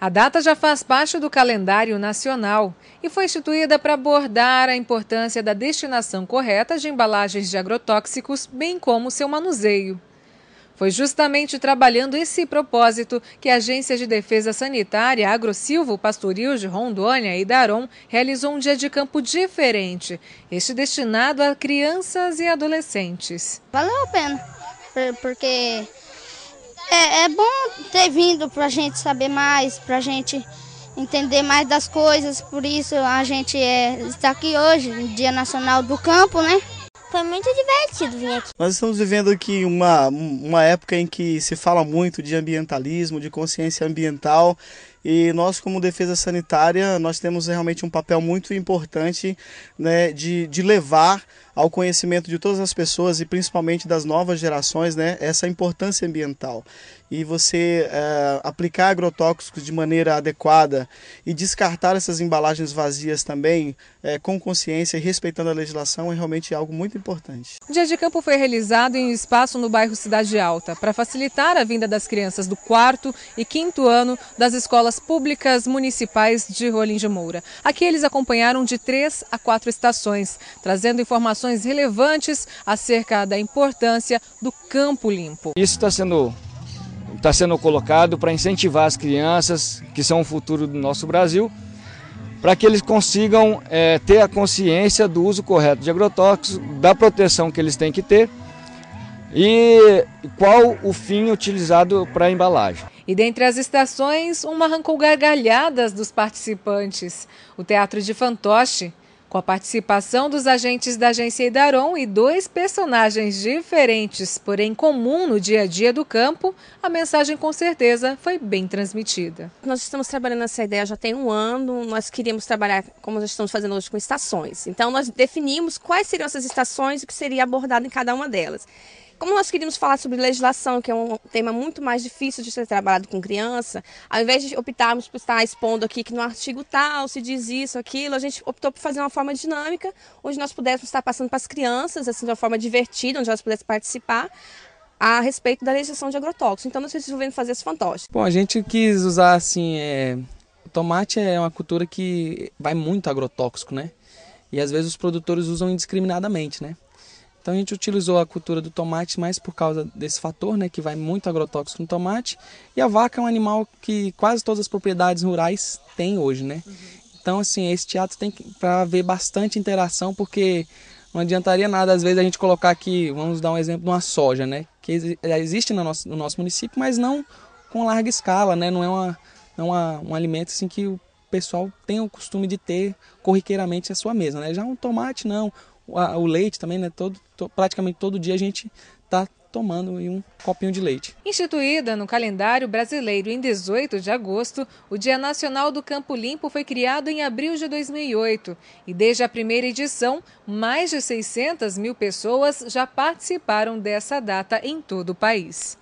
A data já faz parte do calendário nacional e foi instituída para abordar a importância da destinação correta de embalagens de agrotóxicos, bem como seu manuseio. Foi justamente trabalhando esse propósito que a Agência de Defesa Sanitária Agrosilvo Pastoril de Rondônia e Daron realizou um dia de campo diferente, este destinado a crianças e adolescentes. Valeu a pena, porque é, é bom ter vindo para a gente saber mais, para a gente entender mais das coisas. Por isso a gente é, está aqui hoje, Dia Nacional do Campo, né? Foi muito divertido vir aqui. Nós estamos vivendo aqui uma, uma época em que se fala muito de ambientalismo, de consciência ambiental e nós, como defesa sanitária, nós temos realmente um papel muito importante né, de, de levar ao conhecimento de todas as pessoas e principalmente das novas gerações né, essa importância ambiental. E você é, aplicar agrotóxicos de maneira adequada e descartar essas embalagens vazias também é, com consciência e respeitando a legislação é realmente algo muito importante. O dia de campo foi realizado em um espaço no bairro Cidade Alta para facilitar a vinda das crianças do quarto e quinto ano das escolas escolas públicas municipais de Rolim de Moura. Aqui eles acompanharam de três a quatro estações, trazendo informações relevantes acerca da importância do campo limpo. Isso está sendo, está sendo colocado para incentivar as crianças, que são o futuro do nosso Brasil, para que eles consigam é, ter a consciência do uso correto de agrotóxicos, da proteção que eles têm que ter e qual o fim utilizado para a embalagem. E dentre as estações, uma arrancou gargalhadas dos participantes. O Teatro de Fantoche, com a participação dos agentes da agência Idaron e dois personagens diferentes, porém comum no dia a dia do campo, a mensagem com certeza foi bem transmitida. Nós estamos trabalhando essa ideia já tem um ano, nós queríamos trabalhar, como nós estamos fazendo hoje, com estações. Então, nós definimos quais seriam essas estações e o que seria abordado em cada uma delas. Como nós queríamos falar sobre legislação, que é um tema muito mais difícil de ser trabalhado com criança, ao invés de optarmos por estar expondo aqui que no artigo tal se diz isso, aquilo, a gente optou por fazer uma forma dinâmica, onde nós pudéssemos estar passando para as crianças, assim, de uma forma divertida, onde elas pudessem participar a respeito da legislação de agrotóxicos. Então, nós resolvemos fazer esse fantoche. Bom, a gente quis usar, assim, é... tomate é uma cultura que vai muito agrotóxico, né? E às vezes os produtores usam indiscriminadamente, né? Então a gente utilizou a cultura do tomate mais por causa desse fator, né, que vai muito agrotóxico no tomate. E a vaca é um animal que quase todas as propriedades rurais têm hoje, né? Então assim, esse teatro tem para ver bastante interação, porque não adiantaria nada às vezes a gente colocar aqui, vamos dar um exemplo, de uma soja, né, que existe no nosso, no nosso município, mas não com larga escala, né? Não é uma, não é um alimento assim que o pessoal tem o costume de ter corriqueiramente à sua mesa, né? Já um tomate não, o leite também, né? Todo, to, praticamente todo dia a gente está tomando um copinho de leite. Instituída no calendário brasileiro em 18 de agosto, o Dia Nacional do Campo Limpo foi criado em abril de 2008 e desde a primeira edição, mais de 600 mil pessoas já participaram dessa data em todo o país.